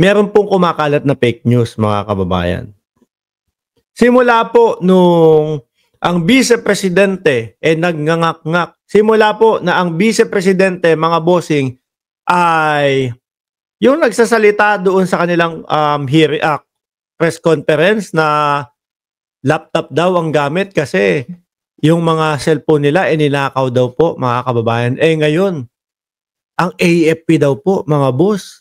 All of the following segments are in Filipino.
meron pong kumakalat na fake news, mga kababayan. Simula po nung ang vice-presidente ay eh, nagnangak-ngak. Simula po na ang vice-presidente, mga bossing, ay yung nagsasalita doon sa kanilang um, here, uh, ah, press conference na laptop daw ang gamit kasi yung mga cellphone nila ay eh ninakaw daw po mga kababayan. Eh ngayon, ang AFP daw po mga boss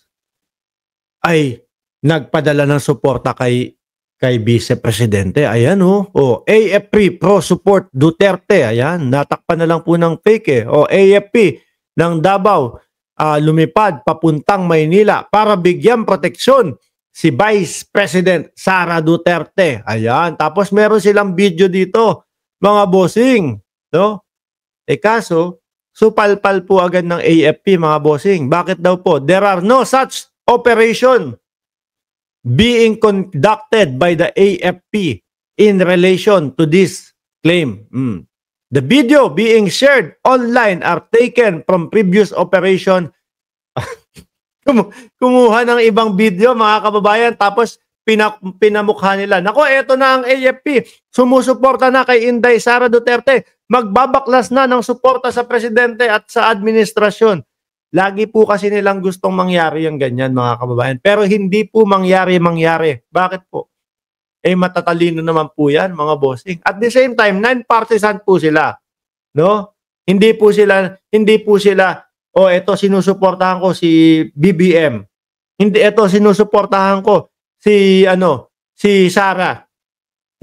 ay nagpadala ng suporta kay kay Vice Presidente. Ayan oh. O, oh, AFP pro support Duterte. Ayan, natakpan na lang po ng fake eh. O, oh, AFP ng Davao uh, lumipad papuntang Maynila para bigyan proteksyon si Vice President Sara Duterte. Ayan, tapos meron silang video dito, mga bossing, no? E kaso, supalpal po agad ng AFP mga bossing. Bakit daw po? There are no such operation being conducted by the AFP in relation to this claim. Mm. The video being shared online are taken from previous operation. Kumu kumuha ng ibang video mga kababayan tapos pinak pinamukha nila. Nako, eto na ang AFP. Sumusuporta na kay Inday Sara Duterte. Magbabaklas na ng suporta sa presidente at sa administrasyon. Lagi po kasi nilang gustong mangyari yung ganyan mga kababayan. Pero hindi po mangyari-mangyari. Bakit po? Eh matatalino naman po yan mga bossing. At the same time, non-partisan po sila. No? Hindi po sila, hindi po sila, o oh, eto sinusuportahan ko si BBM. Hindi, eto sinusuportahan ko si, ano, si Sara.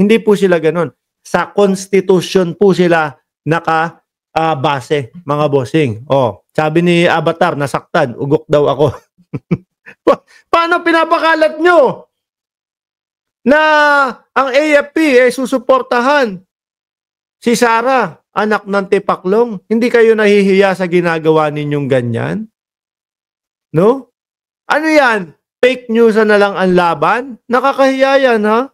Hindi po sila ganun. Sa constitution po sila naka uh, base, mga bossing. Oh, sabi ni Avatar, nasaktan, ugok daw ako. paano pinapakalat nyo na ang AFP ay eh, susuportahan si Sara, anak ng tipaklong? Hindi kayo nahihiya sa ginagawa ninyong ganyan? No? Ano yan? Fake news na lang ang laban? Nakakahiya yan, ha?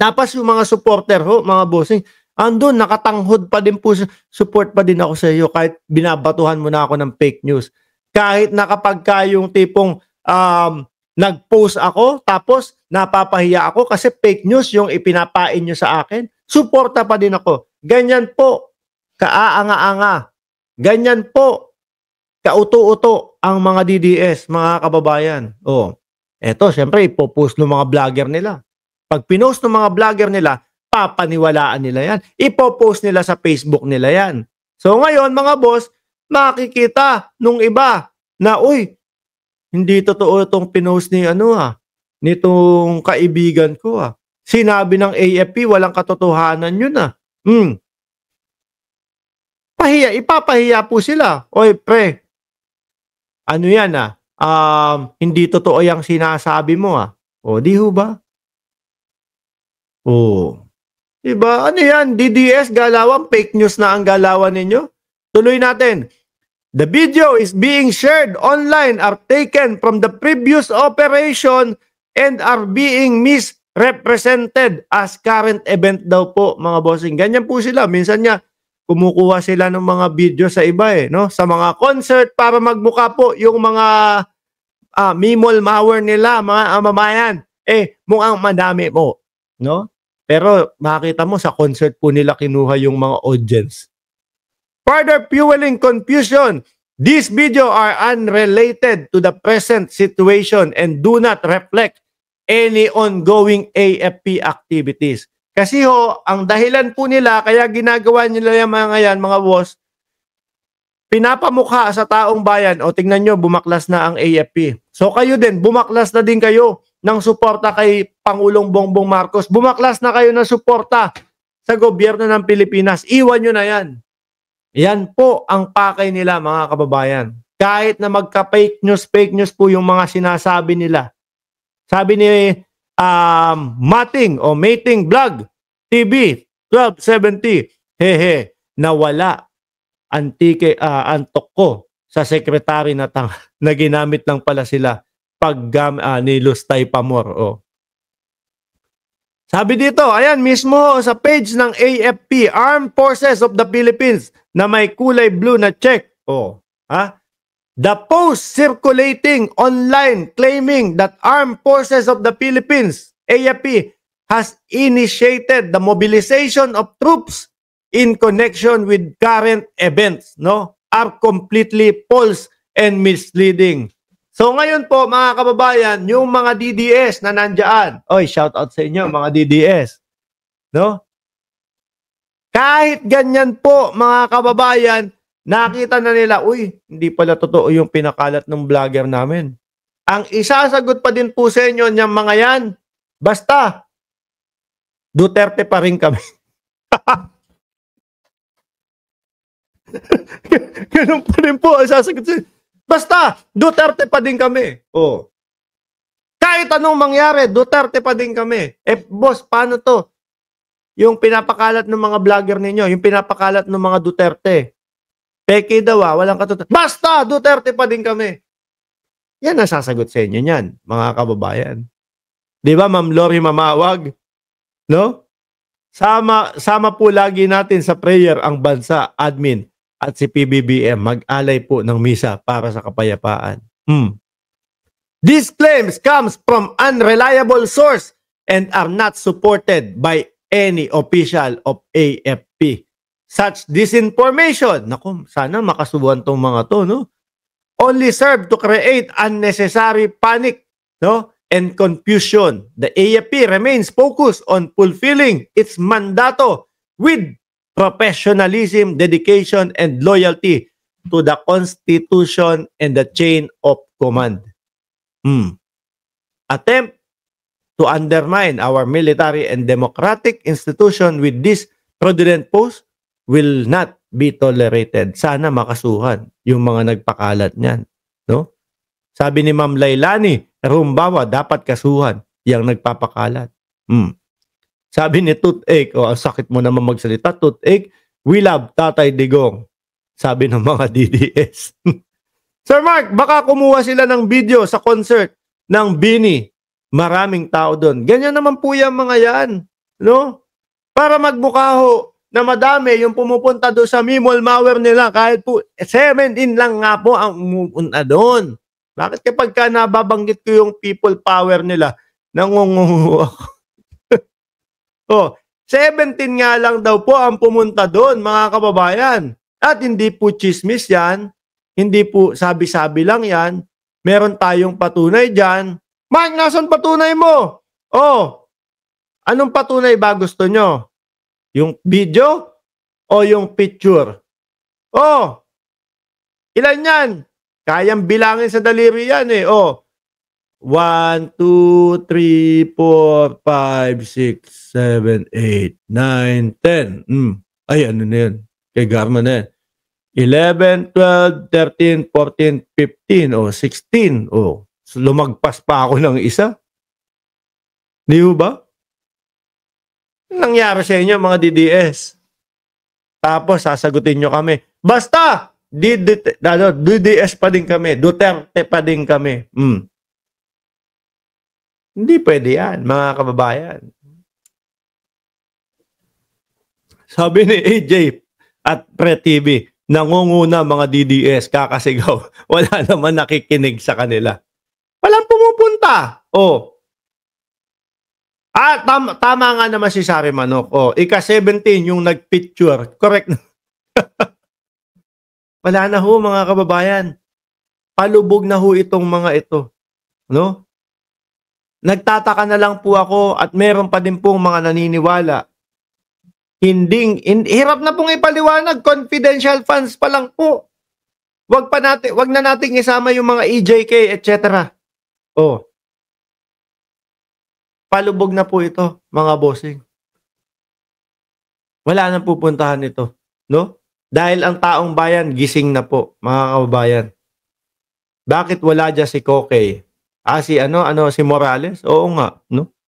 Tapos yung mga supporter ho, mga bossing, Andun, nakatanghod pa din po, support pa din ako sa iyo kahit binabatuhan mo na ako ng fake news. Kahit nakapagka yung tipong um, nag-post ako, tapos napapahiya ako kasi fake news yung ipinapain nyo sa akin, suporta pa din ako. Ganyan po, kaaanga-anga. Ganyan po, kauto-uto ang mga DDS, mga kababayan. Oh. Eto, syempre, ipopost ng mga vlogger nila. Pag pinost ng mga vlogger nila, papaniwalaan nila yan. Ipopost nila sa Facebook nila yan. So ngayon mga boss, makikita nung iba na uy, hindi totoo itong pinost ni ano ah, nitong kaibigan ko ah. Sinabi ng AFP, walang katotohanan yun ah. Hmm. Pahiya, ipapahiya po sila. Oy pre, ano yan ah, um, hindi totoo yung sinasabi mo ah. O di ho ba? Oh, Diba? Ano yan? DDS, galawan, fake news na ang galawan ninyo? Tuloy natin. The video is being shared online are taken from the previous operation and are being misrepresented as current event daw po mga bossing. Ganyan po sila. Minsan niya, kumukuha sila ng mga video sa iba eh, no? Sa mga concert para magmuka po yung mga uh, ah, mimol mower nila, mga amamayan. Eh, mukhang madami po, no? Pero makita mo sa concert po nila kinuha yung mga audience. Further fueling confusion, these video are unrelated to the present situation and do not reflect any ongoing AFP activities. Kasi ho, ang dahilan po nila, kaya ginagawa nila yung mga yan, mga boss, pinapamukha sa taong bayan o tingnan nyo bumaklas na ang AFP. So kayo din, bumaklas na din kayo ng suporta kay Pangulong Bongbong Marcos. Bumaklas na kayo ng suporta sa gobyerno ng Pilipinas. Iwan nyo na yan. Yan po ang pakay nila mga kababayan. Kahit na magka-fake news, fake news po yung mga sinasabi nila. Sabi ni um, Mating o Mating Vlog TV 1270, hehe, nawala antike, uh, antok ko sa secretary na, tang, na ginamit lang pala sila pag uh, ah, ni Lustay Pamor. Oh. Sabi dito, ayan mismo sa page ng AFP, Armed Forces of the Philippines na may kulay blue na check. Oh, ha? The post circulating online claiming that Armed Forces of the Philippines, AFP, has initiated the mobilization of troops in connection with current events no are completely false and misleading. So ngayon po mga kababayan, yung mga DDS na nandiyan, oy shout out sa inyo mga DDS. No? Kahit ganyan po mga kababayan, nakita na nila, uy, hindi pala totoo yung pinakalat ng vlogger namin. Ang isasagot pa din po sa inyo niyang mga yan, basta, Duterte pa rin kami. Ganun pa rin po ang sasagot sa'yo. Basta, Duterte pa din kami. Oh. Kahit anong mangyari, Duterte pa din kami. Eh, boss, paano to? Yung pinapakalat ng mga vlogger ninyo, yung pinapakalat ng mga Duterte. Peke daw, ah, walang katotohanan. Basta, Duterte pa din kami. Yan ang sasagot sa inyo niyan, mga kababayan. Di ba, Ma'am Lori Mamawag? No? Sama, sama po lagi natin sa prayer ang bansa, admin at si PBBM mag-alay po ng misa para sa kapayapaan. Hmm. These claims comes from unreliable source and are not supported by any official of AFP. Such disinformation, naku, sana makasubuan tong mga to, no? Only serve to create unnecessary panic, no? And confusion. The AFP remains focused on fulfilling its mandato with professionalism, dedication, and loyalty to the Constitution and the chain of command. Hmm. Attempt to undermine our military and democratic institution with this fraudulent post will not be tolerated. Sana makasuhan yung mga nagpakalat niyan. No? Sabi ni Ma'am Lailani, Rumbawa, dapat kasuhan yung nagpapakalat. Hmm. Sabi ni Toothache, oh, ang sakit mo naman magsalita, Toothache, we love Tatay Digong. Sabi ng mga DDS. Sir Mark, baka kumuha sila ng video sa concert ng Bini. Maraming tao doon. Ganyan naman po yung mga yan. No? Para magbukaho na madami yung pumupunta doon sa Mimol Mower nila kahit po 7 in lang nga po ang umuuna doon. Bakit kapag ka nababanggit ko yung people power nila, nangunguhu ako. Oh, 17 nga lang daw po ang pumunta doon, mga kababayan. At hindi po chismis yan, hindi po sabi-sabi lang yan. Meron tayong patunay diyan. Mike, nasan patunay mo? Oh, anong patunay ba gusto nyo? Yung video o yung picture? Oh, ilan yan? Kayang bilangin sa daliri yan eh. Oh, 1, 2, 3, 4, 5, 6, 7, 8, 9, 10. Mm. Ay, ano na yan? Kay Garma na yan. 11, 12, 13, 14, 15, o oh, 16. O, oh. so, lumagpas pa ako ng isa. Di ba? Nangyari sa inyo mga DDS. Tapos sasagutin nyo kami. Basta! DDS ano, pa din kami. Duterte pa din kami. Mm. Hindi pwede yan, mga kababayan. Sabi ni AJ at Pre TV, nangunguna mga DDS, kakasigaw. Wala naman nakikinig sa kanila. Walang pumupunta. Oh. Ah, tam- tama nga naman si Sari Manok. Oh, ika-17 yung nag-picture. Correct na. Wala na ho mga kababayan. Palubog na ho itong mga ito. No? Nagtataka na lang po ako at meron pa din pong mga naniniwala. Hinding, in, hirap na pong ipaliwanag, confidential fans pa lang po. Wag pa natin, wag na nating isama yung mga EJK, etc. Oh. Palubog na po ito, mga bossing. Wala nang pupuntahan ito, no? Dahil ang taong bayan gising na po, mga kababayan. Bakit wala dyan si Kokey? Ah, si ano ano si Morales, oo nga 'no?